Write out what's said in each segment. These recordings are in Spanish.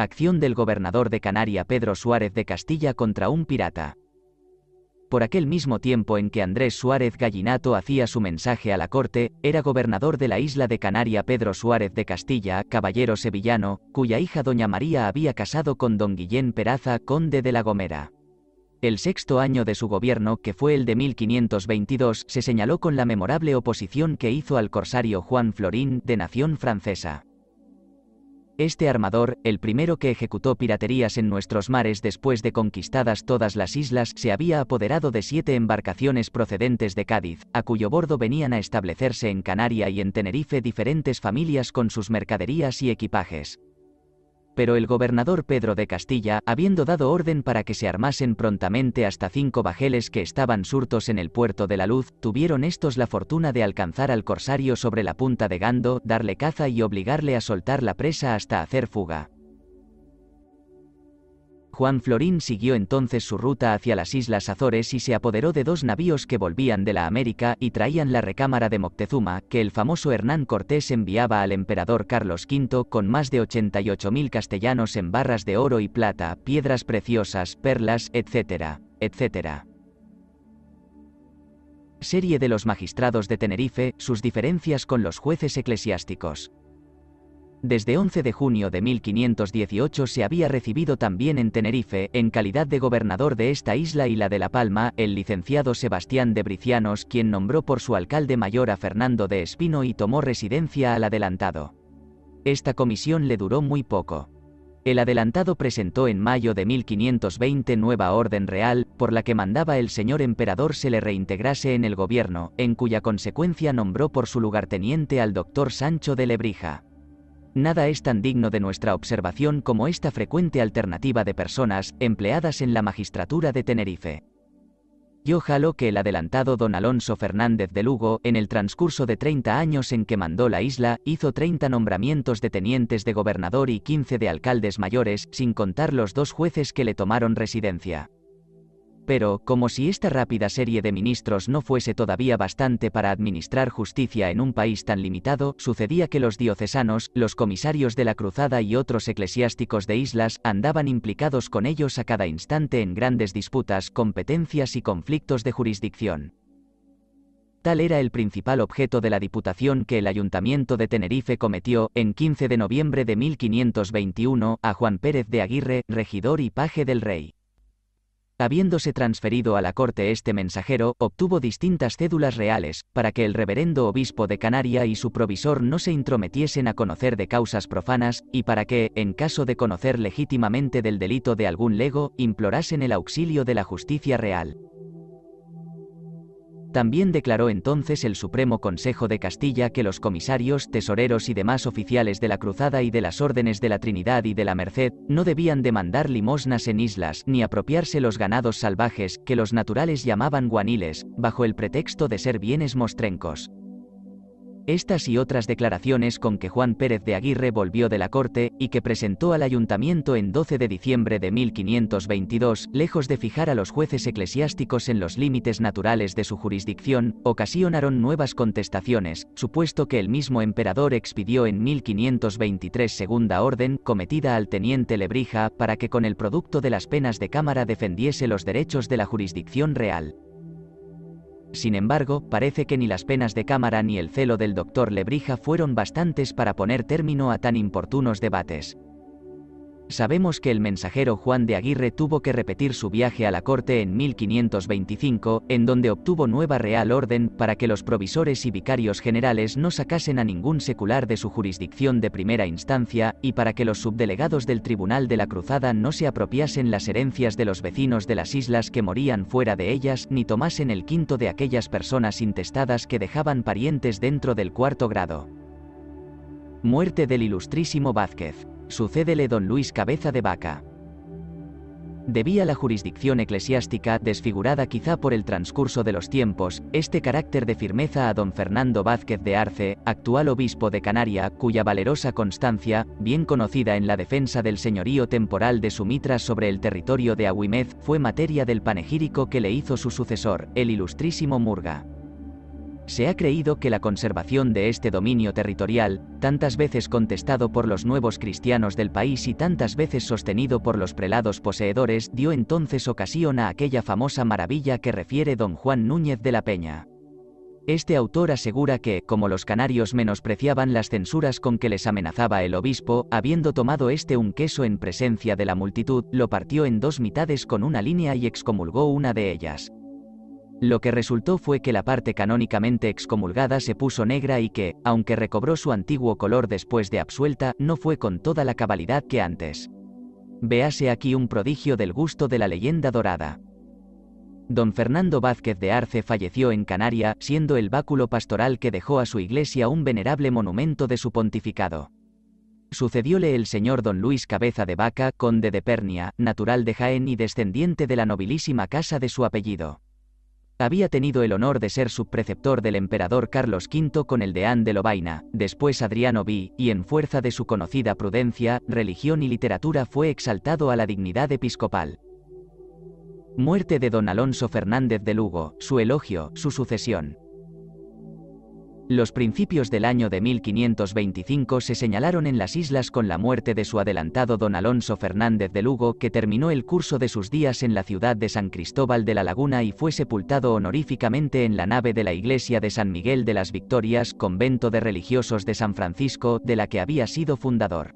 Acción del gobernador de Canaria Pedro Suárez de Castilla contra un pirata. Por aquel mismo tiempo en que Andrés Suárez Gallinato hacía su mensaje a la corte, era gobernador de la isla de Canaria Pedro Suárez de Castilla, caballero sevillano, cuya hija doña María había casado con don Guillén Peraza, conde de la Gomera. El sexto año de su gobierno, que fue el de 1522, se señaló con la memorable oposición que hizo al corsario Juan Florín, de nación francesa. Este armador, el primero que ejecutó piraterías en nuestros mares después de conquistadas todas las islas, se había apoderado de siete embarcaciones procedentes de Cádiz, a cuyo bordo venían a establecerse en Canaria y en Tenerife diferentes familias con sus mercaderías y equipajes pero el gobernador Pedro de Castilla, habiendo dado orden para que se armasen prontamente hasta cinco bajeles que estaban surtos en el puerto de la luz, tuvieron estos la fortuna de alcanzar al corsario sobre la punta de Gando, darle caza y obligarle a soltar la presa hasta hacer fuga. Juan Florín siguió entonces su ruta hacia las Islas Azores y se apoderó de dos navíos que volvían de la América y traían la recámara de Moctezuma, que el famoso Hernán Cortés enviaba al emperador Carlos V con más de 88.000 castellanos en barras de oro y plata, piedras preciosas, perlas, etcétera, etcétera. Serie de los magistrados de Tenerife, sus diferencias con los jueces eclesiásticos. Desde 11 de junio de 1518 se había recibido también en Tenerife, en calidad de gobernador de esta isla y la de La Palma, el licenciado Sebastián de Bricianos, quien nombró por su alcalde mayor a Fernando de Espino y tomó residencia al adelantado. Esta comisión le duró muy poco. El adelantado presentó en mayo de 1520 nueva orden real, por la que mandaba el señor emperador se le reintegrase en el gobierno, en cuya consecuencia nombró por su lugarteniente al doctor Sancho de Lebrija nada es tan digno de nuestra observación como esta frecuente alternativa de personas empleadas en la magistratura de Tenerife. Yo jalo que el adelantado don Alonso Fernández de Lugo, en el transcurso de 30 años en que mandó la isla, hizo 30 nombramientos de tenientes de gobernador y 15 de alcaldes mayores, sin contar los dos jueces que le tomaron residencia pero, como si esta rápida serie de ministros no fuese todavía bastante para administrar justicia en un país tan limitado, sucedía que los diocesanos, los comisarios de la cruzada y otros eclesiásticos de islas andaban implicados con ellos a cada instante en grandes disputas, competencias y conflictos de jurisdicción. Tal era el principal objeto de la diputación que el Ayuntamiento de Tenerife cometió, en 15 de noviembre de 1521, a Juan Pérez de Aguirre, regidor y paje del rey. Habiéndose transferido a la corte este mensajero, obtuvo distintas cédulas reales, para que el reverendo obispo de Canaria y su provisor no se intrometiesen a conocer de causas profanas, y para que, en caso de conocer legítimamente del delito de algún lego, implorasen el auxilio de la justicia real. También declaró entonces el Supremo Consejo de Castilla que los comisarios, tesoreros y demás oficiales de la Cruzada y de las órdenes de la Trinidad y de la Merced, no debían demandar limosnas en islas, ni apropiarse los ganados salvajes, que los naturales llamaban guaniles, bajo el pretexto de ser bienes mostrencos. Estas y otras declaraciones con que Juan Pérez de Aguirre volvió de la corte, y que presentó al ayuntamiento en 12 de diciembre de 1522, lejos de fijar a los jueces eclesiásticos en los límites naturales de su jurisdicción, ocasionaron nuevas contestaciones, supuesto que el mismo emperador expidió en 1523 segunda orden cometida al teniente Lebrija para que con el producto de las penas de cámara defendiese los derechos de la jurisdicción real. Sin embargo, parece que ni las penas de cámara ni el celo del doctor Lebrija fueron bastantes para poner término a tan importunos debates. Sabemos que el mensajero Juan de Aguirre tuvo que repetir su viaje a la corte en 1525, en donde obtuvo nueva real orden para que los provisores y vicarios generales no sacasen a ningún secular de su jurisdicción de primera instancia, y para que los subdelegados del Tribunal de la Cruzada no se apropiasen las herencias de los vecinos de las islas que morían fuera de ellas, ni tomasen el quinto de aquellas personas intestadas que dejaban parientes dentro del cuarto grado. Muerte del ilustrísimo Vázquez. Sucedele don Luis Cabeza de Vaca. Debía la jurisdicción eclesiástica, desfigurada quizá por el transcurso de los tiempos, este carácter de firmeza a don Fernando Vázquez de Arce, actual obispo de Canaria, cuya valerosa constancia, bien conocida en la defensa del señorío temporal de Sumitra sobre el territorio de Ahuimez, fue materia del panegírico que le hizo su sucesor, el ilustrísimo Murga se ha creído que la conservación de este dominio territorial, tantas veces contestado por los nuevos cristianos del país y tantas veces sostenido por los prelados poseedores, dio entonces ocasión a aquella famosa maravilla que refiere don Juan Núñez de la Peña. Este autor asegura que, como los canarios menospreciaban las censuras con que les amenazaba el obispo, habiendo tomado este un queso en presencia de la multitud, lo partió en dos mitades con una línea y excomulgó una de ellas. Lo que resultó fue que la parte canónicamente excomulgada se puso negra y que, aunque recobró su antiguo color después de absuelta, no fue con toda la cabalidad que antes. Véase aquí un prodigio del gusto de la leyenda dorada. Don Fernando Vázquez de Arce falleció en Canaria, siendo el báculo pastoral que dejó a su iglesia un venerable monumento de su pontificado. Sucedióle el señor don Luis Cabeza de Vaca, conde de Pernia, natural de Jaén y descendiente de la nobilísima casa de su apellido. Había tenido el honor de ser subpreceptor del emperador Carlos V con el deán de Lobaina, después Adriano V, y en fuerza de su conocida prudencia, religión y literatura fue exaltado a la dignidad episcopal. Muerte de don Alonso Fernández de Lugo, su elogio, su sucesión. Los principios del año de 1525 se señalaron en las islas con la muerte de su adelantado don Alonso Fernández de Lugo, que terminó el curso de sus días en la ciudad de San Cristóbal de la Laguna y fue sepultado honoríficamente en la nave de la iglesia de San Miguel de las Victorias, convento de religiosos de San Francisco, de la que había sido fundador.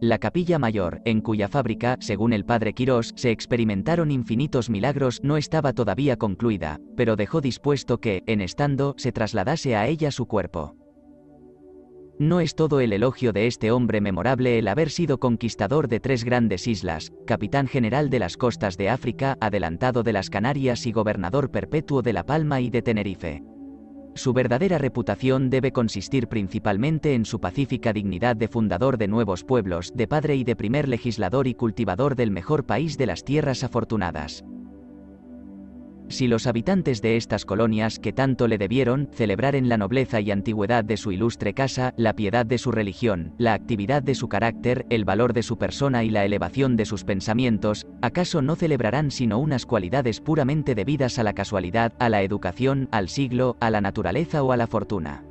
La capilla mayor, en cuya fábrica, según el padre Quirós, se experimentaron infinitos milagros, no estaba todavía concluida, pero dejó dispuesto que, en estando, se trasladase a ella su cuerpo. No es todo el elogio de este hombre memorable el haber sido conquistador de tres grandes islas, capitán general de las costas de África, adelantado de las Canarias y gobernador perpetuo de La Palma y de Tenerife su verdadera reputación debe consistir principalmente en su pacífica dignidad de fundador de nuevos pueblos, de padre y de primer legislador y cultivador del mejor país de las tierras afortunadas. Si los habitantes de estas colonias que tanto le debieron celebrar en la nobleza y antigüedad de su ilustre casa, la piedad de su religión, la actividad de su carácter, el valor de su persona y la elevación de sus pensamientos, ¿acaso no celebrarán sino unas cualidades puramente debidas a la casualidad, a la educación, al siglo, a la naturaleza o a la fortuna?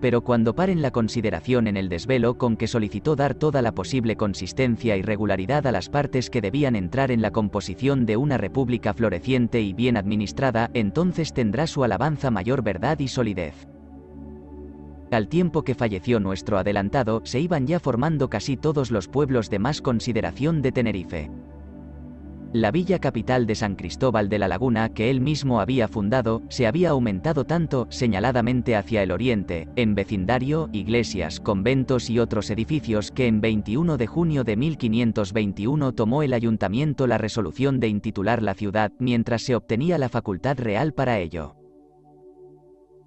pero cuando paren la consideración en el desvelo con que solicitó dar toda la posible consistencia y regularidad a las partes que debían entrar en la composición de una república floreciente y bien administrada, entonces tendrá su alabanza mayor verdad y solidez. Al tiempo que falleció nuestro adelantado, se iban ya formando casi todos los pueblos de más consideración de Tenerife. La villa capital de San Cristóbal de la Laguna que él mismo había fundado, se había aumentado tanto, señaladamente hacia el oriente, en vecindario, iglesias, conventos y otros edificios que en 21 de junio de 1521 tomó el ayuntamiento la resolución de intitular la ciudad, mientras se obtenía la facultad real para ello.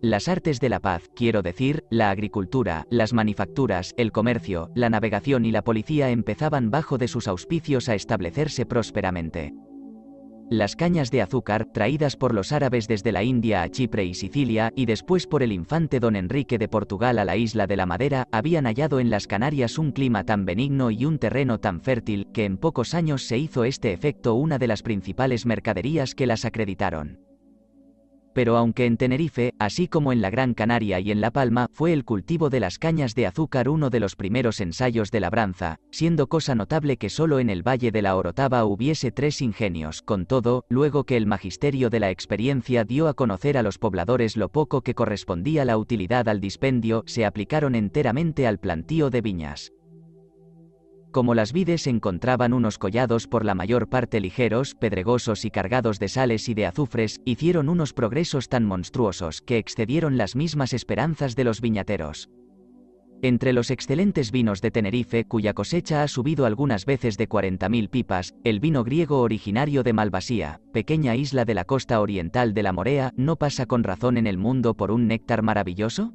Las artes de la paz, quiero decir, la agricultura, las manufacturas, el comercio, la navegación y la policía empezaban bajo de sus auspicios a establecerse prósperamente. Las cañas de azúcar, traídas por los árabes desde la India a Chipre y Sicilia, y después por el infante don Enrique de Portugal a la isla de la Madera, habían hallado en las Canarias un clima tan benigno y un terreno tan fértil, que en pocos años se hizo este efecto una de las principales mercaderías que las acreditaron pero aunque en Tenerife, así como en la Gran Canaria y en La Palma, fue el cultivo de las cañas de azúcar uno de los primeros ensayos de labranza, siendo cosa notable que solo en el Valle de la Orotava hubiese tres ingenios. Con todo, luego que el magisterio de la experiencia dio a conocer a los pobladores lo poco que correspondía la utilidad al dispendio, se aplicaron enteramente al plantío de viñas como las vides encontraban unos collados por la mayor parte ligeros, pedregosos y cargados de sales y de azufres, hicieron unos progresos tan monstruosos que excedieron las mismas esperanzas de los viñateros. Entre los excelentes vinos de Tenerife cuya cosecha ha subido algunas veces de 40.000 pipas, el vino griego originario de Malvasía, pequeña isla de la costa oriental de la Morea, ¿no pasa con razón en el mundo por un néctar maravilloso?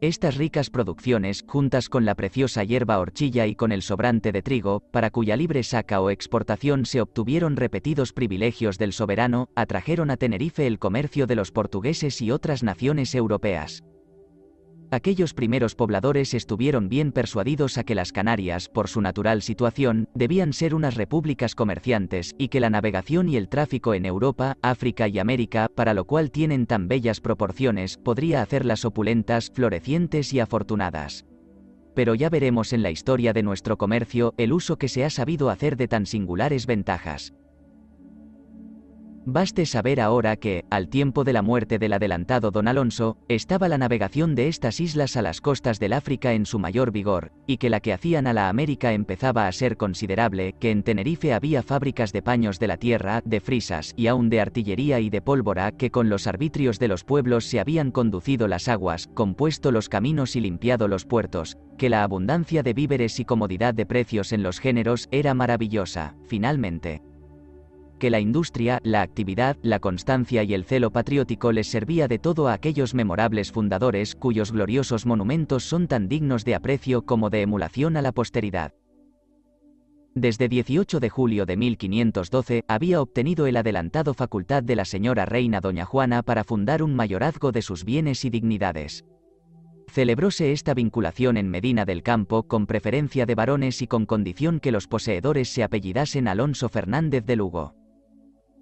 Estas ricas producciones, juntas con la preciosa hierba horchilla y con el sobrante de trigo, para cuya libre saca o exportación se obtuvieron repetidos privilegios del soberano, atrajeron a Tenerife el comercio de los portugueses y otras naciones europeas. Aquellos primeros pobladores estuvieron bien persuadidos a que las Canarias, por su natural situación, debían ser unas repúblicas comerciantes, y que la navegación y el tráfico en Europa, África y América, para lo cual tienen tan bellas proporciones, podría hacerlas opulentas, florecientes y afortunadas. Pero ya veremos en la historia de nuestro comercio el uso que se ha sabido hacer de tan singulares ventajas. Baste saber ahora que, al tiempo de la muerte del adelantado don Alonso, estaba la navegación de estas islas a las costas del África en su mayor vigor, y que la que hacían a la América empezaba a ser considerable, que en Tenerife había fábricas de paños de la tierra, de frisas y aún de artillería y de pólvora, que con los arbitrios de los pueblos se habían conducido las aguas, compuesto los caminos y limpiado los puertos, que la abundancia de víveres y comodidad de precios en los géneros era maravillosa, finalmente que la industria, la actividad, la constancia y el celo patriótico les servía de todo a aquellos memorables fundadores cuyos gloriosos monumentos son tan dignos de aprecio como de emulación a la posteridad. Desde 18 de julio de 1512 había obtenido el adelantado facultad de la señora reina doña Juana para fundar un mayorazgo de sus bienes y dignidades. Celebróse esta vinculación en Medina del Campo con preferencia de varones y con condición que los poseedores se apellidasen Alonso Fernández de Lugo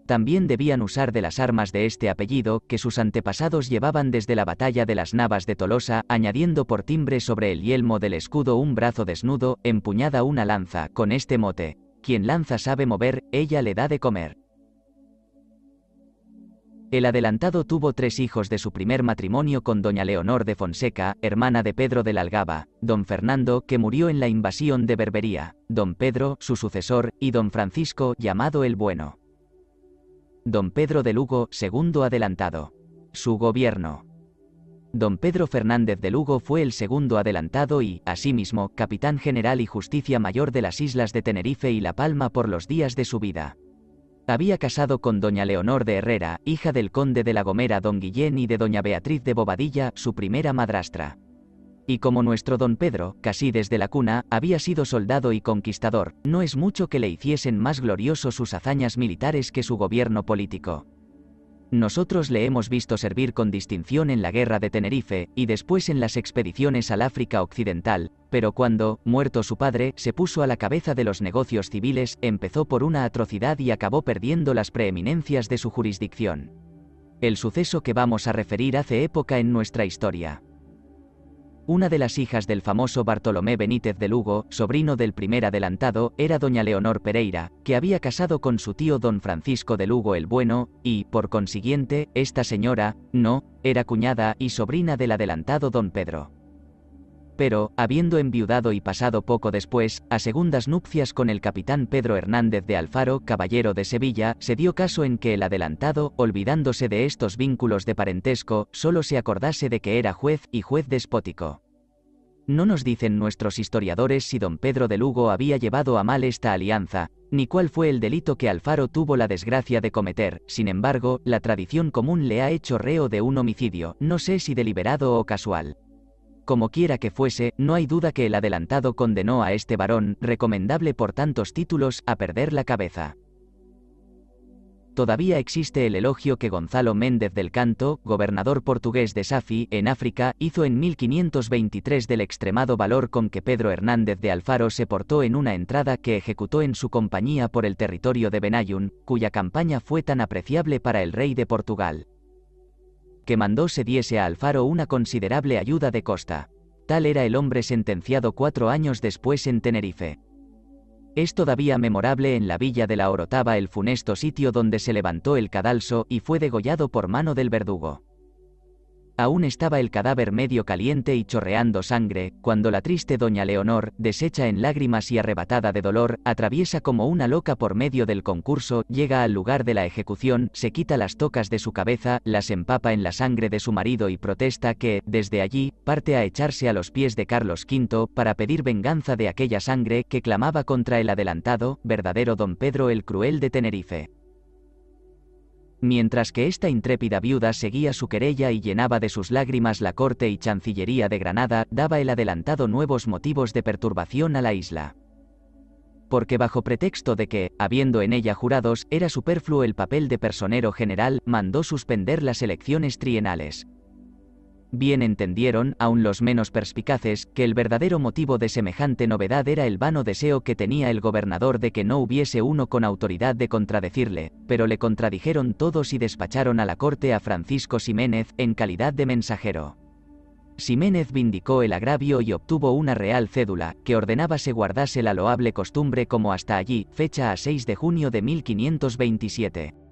también debían usar de las armas de este apellido que sus antepasados llevaban desde la batalla de las Navas de Tolosa, añadiendo por timbre sobre el yelmo del escudo un brazo desnudo, empuñada una lanza, con este mote, quien lanza sabe mover, ella le da de comer. El adelantado tuvo tres hijos de su primer matrimonio con doña Leonor de Fonseca, hermana de Pedro de la Algaba, don Fernando, que murió en la invasión de Berbería, don Pedro, su sucesor, y don Francisco, llamado el Bueno. Don Pedro de Lugo, segundo adelantado. Su gobierno. Don Pedro Fernández de Lugo fue el segundo adelantado y, asimismo, capitán general y justicia mayor de las islas de Tenerife y La Palma por los días de su vida. Había casado con doña Leonor de Herrera, hija del conde de la Gomera don Guillén y de doña Beatriz de Bobadilla, su primera madrastra. Y como nuestro don Pedro, casi desde la cuna, había sido soldado y conquistador, no es mucho que le hiciesen más glorioso sus hazañas militares que su gobierno político. Nosotros le hemos visto servir con distinción en la guerra de Tenerife, y después en las expediciones al África Occidental, pero cuando, muerto su padre, se puso a la cabeza de los negocios civiles, empezó por una atrocidad y acabó perdiendo las preeminencias de su jurisdicción. El suceso que vamos a referir hace época en nuestra historia. Una de las hijas del famoso Bartolomé Benítez de Lugo, sobrino del primer adelantado, era doña Leonor Pereira, que había casado con su tío don Francisco de Lugo el Bueno, y, por consiguiente, esta señora, no, era cuñada y sobrina del adelantado don Pedro pero, habiendo enviudado y pasado poco después, a segundas nupcias con el capitán Pedro Hernández de Alfaro, caballero de Sevilla, se dio caso en que el adelantado, olvidándose de estos vínculos de parentesco, solo se acordase de que era juez y juez despótico. No nos dicen nuestros historiadores si don Pedro de Lugo había llevado a mal esta alianza, ni cuál fue el delito que Alfaro tuvo la desgracia de cometer, sin embargo, la tradición común le ha hecho reo de un homicidio, no sé si deliberado o casual como quiera que fuese, no hay duda que el adelantado condenó a este varón, recomendable por tantos títulos, a perder la cabeza. Todavía existe el elogio que Gonzalo Méndez del Canto, gobernador portugués de Safi, en África, hizo en 1523 del extremado valor con que Pedro Hernández de Alfaro se portó en una entrada que ejecutó en su compañía por el territorio de Benayun, cuya campaña fue tan apreciable para el rey de Portugal que mandó se diese a Alfaro una considerable ayuda de costa. Tal era el hombre sentenciado cuatro años después en Tenerife. Es todavía memorable en la villa de la Orotava el funesto sitio donde se levantó el cadalso y fue degollado por mano del verdugo. Aún estaba el cadáver medio caliente y chorreando sangre, cuando la triste doña Leonor, deshecha en lágrimas y arrebatada de dolor, atraviesa como una loca por medio del concurso, llega al lugar de la ejecución, se quita las tocas de su cabeza, las empapa en la sangre de su marido y protesta que, desde allí, parte a echarse a los pies de Carlos V para pedir venganza de aquella sangre que clamaba contra el adelantado, verdadero don Pedro el Cruel de Tenerife mientras que esta intrépida viuda seguía su querella y llenaba de sus lágrimas la corte y chancillería de Granada, daba el adelantado nuevos motivos de perturbación a la isla. Porque bajo pretexto de que, habiendo en ella jurados, era superfluo el papel de personero general, mandó suspender las elecciones trienales. Bien entendieron, aun los menos perspicaces, que el verdadero motivo de semejante novedad era el vano deseo que tenía el gobernador de que no hubiese uno con autoridad de contradecirle, pero le contradijeron todos y despacharon a la corte a Francisco Ximénez, en calidad de mensajero. Ximénez vindicó el agravio y obtuvo una real cédula, que ordenaba se guardase la loable costumbre como hasta allí, fecha a 6 de junio de 1527.